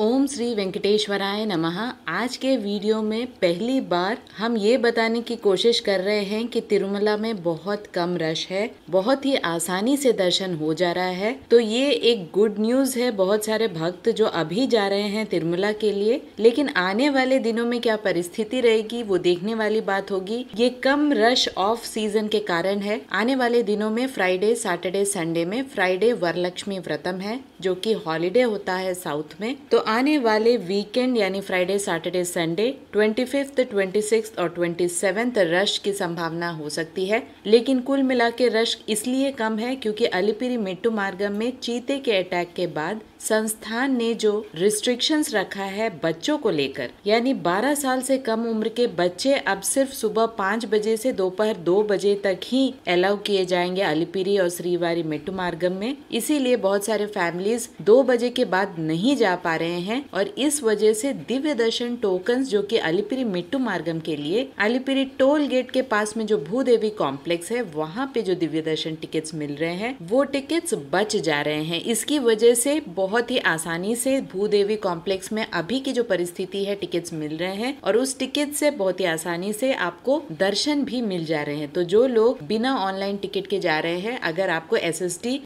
ओम श्री वेंकटेश्वराय नमः आज के वीडियो में पहली बार हम ये बताने की कोशिश कर रहे हैं कि तिरुमला में बहुत कम रश है बहुत ही आसानी से दर्शन हो जा रहा है तो ये एक गुड न्यूज़ है बहुत सारे भक्त जो अभी जा रहे हैं तिरुमला के लिए लेकिन आने वाले दिनों में क्या परिस्थिति रहेगी वो देखने वाली बात होगी ये कम रश ऑफ सीजन के कारण है आने वाले दिनों में फ्राइडे सैटरडे संडे में फ्राइडे वरलक्ष्मी व्रतम है जो कि हॉलीडे होता है साउथ में तो आने वाले वीकेंड यानी Friday Saturday Sunday twenty fifth twenty six और ट्वेंटी सेवेंथ रश की संभावना हो सकती है लेकिन कुल मिला के रश इसलिए कम है क्योंकि अलीपिरी मिट्टू मार्गम में चीते के अटैक के बाद संस्थान ने जो रिस्ट्रिक्शंस रखा है बच्चों को लेकर यानी 12 साल से कम उम्र के बच्चे अब सिर्फ सुबह पाँच बजे से दोपहर दो बजे तक ही अलाउ किए जाएंगे अलीपिरी और श्रीवारी मिट्टू मार्गम में इसीलिए बहुत सारे फैमिली मरीज दो बजे के बाद नहीं जा पा रहे हैं और इस वजह से दिव्य दर्शन टोकन जो की अलीपिरी मिट्टू मार्गम के लिए अलीपिरी टोल गेट के पास में जो भूदेवी कॉम्प्लेक्स है वहाँ पे जो दिव्य दर्शन टिकट मिल रहे हैं वो टिकट बच जा रहे हैं इसकी वजह से बहुत ही आसानी से भूदेवी कॉम्प्लेक्स में अभी की जो परिस्थिति है टिकट्स मिल रहे हैं और उस टिकट से बहुत ही आसानी से आपको दर्शन भी मिल जा रहे हैं तो जो लोग बिना ऑनलाइन टिकट के जा रहे हैं अगर आपको एस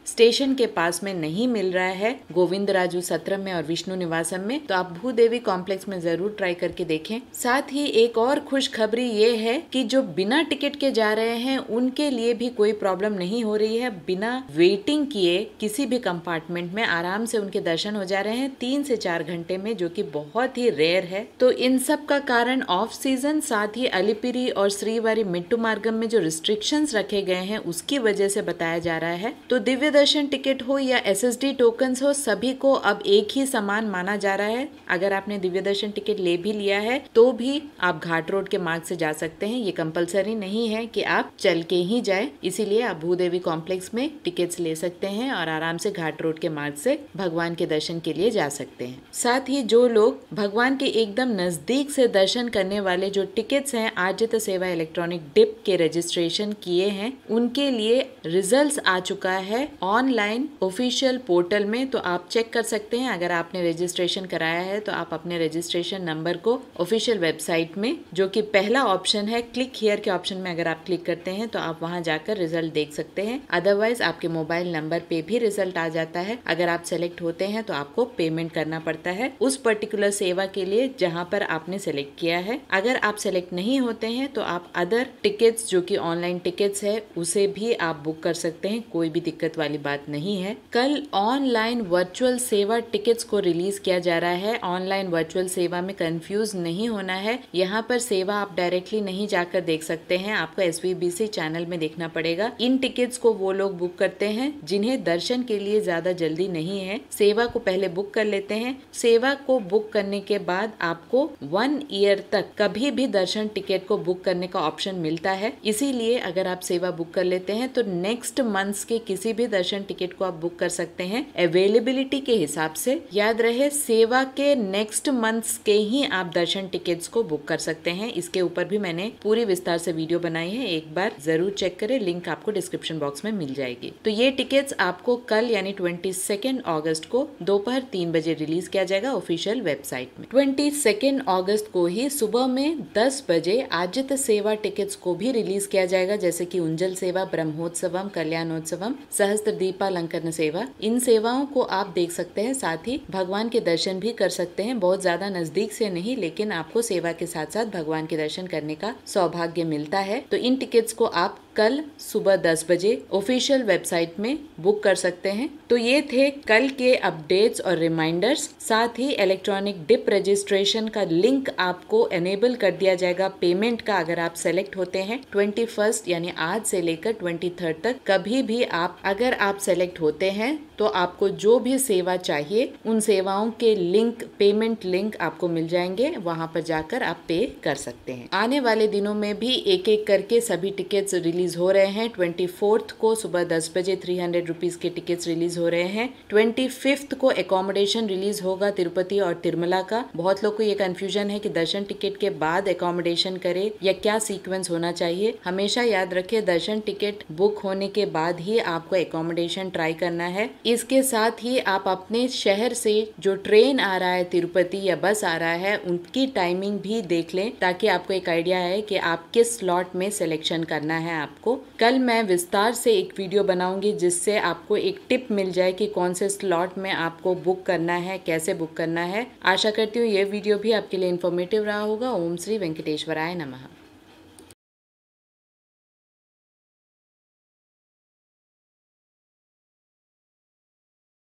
स्टेशन के पास में नहीं मिल रहा है गोविंद राजू सत्रम में और विष्णु निवासम में तो आप भूदेवी कॉम्प्लेक्स में जरूर ट्राई करके देखें साथ ही एक और खुशखबरी ये है कि जो बिना टिकट के जा रहे हैं उनके लिए भी कोई प्रॉब्लम नहीं हो रही है बिना वेटिंग किए किसी भी कंपार्टमेंट में आराम से उनके दर्शन हो जा रहे हैं तीन से चार घंटे में जो की बहुत ही रेयर है तो इन सब का कारण ऑफ सीजन साथ ही अलीपिरी और श्रीवारी मिट्टू मार्गम में जो रिस्ट्रिक्शंस रखे गए हैं उसकी वजह से बताया जा रहा है तो दिव्य दर्शन टिकट हो या एस टोकन टोकन्स हो सभी को अब एक ही समान माना जा रहा है अगर आपने दिव्य दर्शन टिकट ले भी लिया है तो भी आप घाट रोड के मार्ग से जा सकते हैं ये कंपलसरी नहीं है कि आप चल के ही जाए इसीलिए आप भूदेवी कॉम्प्लेक्स में टिकट्स ले सकते हैं और आराम से घाट रोड के मार्ग से भगवान के दर्शन के लिए जा सकते हैं साथ ही जो लोग भगवान के एकदम नजदीक से दर्शन करने वाले जो टिकट्स हैं आर्जित सेवा इलेक्ट्रॉनिक डिप के रजिस्ट्रेशन किए हैं उनके लिए रिजल्ट्स आ चुका है ऑनलाइन ऑफिशियल पोर्टल में में तो आप चेक कर सकते हैं अगर आपने रजिस्ट्रेशन कराया है तो आप अपने रजिस्ट्रेशन नंबर को ऑफिशियल वेबसाइट में जो कि पहला ऑप्शन है क्लिक हियर के ऑप्शन में अगर आप क्लिक करते हैं तो आप वहाँ जाकर रिजल्ट देख सकते हैं अदरवाइज आपके मोबाइल नंबर पे भी रिजल्ट आ जाता है अगर आप सेलेक्ट होते हैं तो आपको पेमेंट करना पड़ता है उस पर्टिकुलर सेवा के लिए जहाँ पर आपने सेलेक्ट किया है अगर आप सेलेक्ट नहीं होते हैं तो आप अदर टिकट्स जो कि ऑनलाइन टिकट्स है उसे भी आप बुक कर सकते हैं कोई भी दिक्कत वाली बात नहीं है कल online online virtual seva tickets को रिलीज किया जा रहा है ऑनलाइन वर्चुअल सेवा में कंफ्यूज नहीं होना है यहाँ पर सेवा आप डायरेक्टली नहीं जाकर देख सकते हैं आपको एस चैनल में देखना पड़ेगा इन टिकट्स को वो लोग बुक करते हैं जिन्हें दर्शन के लिए ज्यादा जल्दी नहीं है सेवा को पहले बुक कर लेते हैं सेवा को बुक करने के बाद आपको वन ईयर तक कभी भी दर्शन टिकट को बुक करने का ऑप्शन मिलता है इसीलिए अगर आप सेवा बुक कर लेते हैं तो नेक्स्ट मंथ के किसी भी दर्शन टिकट को आप बुक कर सकते हैं अवेलेबिलिटी के हिसाब से याद रहे सेवा के नेक्स्ट मंथ्स के ही आप दर्शन टिकट्स को बुक कर सकते हैं इसके ऊपर भी मैंने पूरी विस्तार से वीडियो बनाई है एक बार जरूर चेक करें लिंक आपको डिस्क्रिप्शन बॉक्स में मिल जाएगी तो ये टिकट्स आपको कल यानी ट्वेंटी सेकेंड को दोपहर तीन बजे रिलीज किया जाएगा ऑफिशियल वेबसाइट में ट्वेंटी सेकेंड को ही सुबह में दस बजे आजित सेवा टिकट्स को भी रिलीज किया जाएगा जैसे कि उंजल सेवा ब्रह्मोत्सवम कल्याणोत्सवम सहस्त्र दीपालंकन सेवा इन सेवा देवताओं को आप देख सकते हैं साथ ही भगवान के दर्शन भी कर सकते हैं बहुत ज़्यादा नज़दीक से नहीं लेकिन आपको सेवा के साथ साथ भगवान के दर्शन करने का सौभाग्य मिलता है तो इन टिकट्स को आप कल सुबह दस बजे ऑफिशियल वेबसाइट में बुक कर सकते हैं तो ये थे कल के अपडेट्स और रिमाइंडर्स साथ ही इलेक्ट्रॉनिक डिप रजिस्ट्रेशन का लिंक आपको एनेबल कर दिया जाएगा पेमेंट का अगर आप सेलेक्ट होते हैं ट्वेंटी फर्स्ट यानी आज से लेकर ट्वेंटी थर्ड तक कभी भी आप अगर आप सेलेक्ट होते हैं तो आपको जो भी सेवा चाहिए उन सेवाओं के लिंक पेमेंट लिंक आपको मिल जाएंगे वहां पर जाकर आप पे कर सकते हैं आने वाले दिनों में भी एक एक करके सभी टिकट्स रिलीज रिलीज़ हो रहे हैं ट्वेंटी फोर्थ को सुबह दस बजे थ्री हंड्रेड रुपीज़ के टिकट्स रिलीज़ हो रहे हैं ट्वेंटी फिफ्थ को एकोमोडेशन रिलीज़ होगा तिरुपति और तिरुमला का बहुत लोग को ये कन्फ्यूजन है कि दर्शन टिकट के बाद एकोमोडेशन करे या क्या सीक्वेंस होना चाहिए हमेशा याद रखे दर्शन टिकट बुक होने के बाद ही आपको एकोमोडेशन ट्राई करना है इसके साथ ही आप अपने शहर से जो ट्रेन आ रहा है तिरुपति या बस आ रहा है उनकी टाइमिंग भी देख लें ताकि आपको एक आइडिया है कि आप किस स्लॉट में सिलेक्शन करना है आप आपको कल मैं विस्तार से एक वीडियो बनाऊंगी जिससे आपको एक टिप मिल जाए कि कौन से स्लॉट में आपको बुक करना है कैसे बुक करना है आशा करती हूँ ये वीडियो भी आपके लिए इन्फॉर्मेटिव रहा होगा ओम श्री वेंकटेश्वराय नमः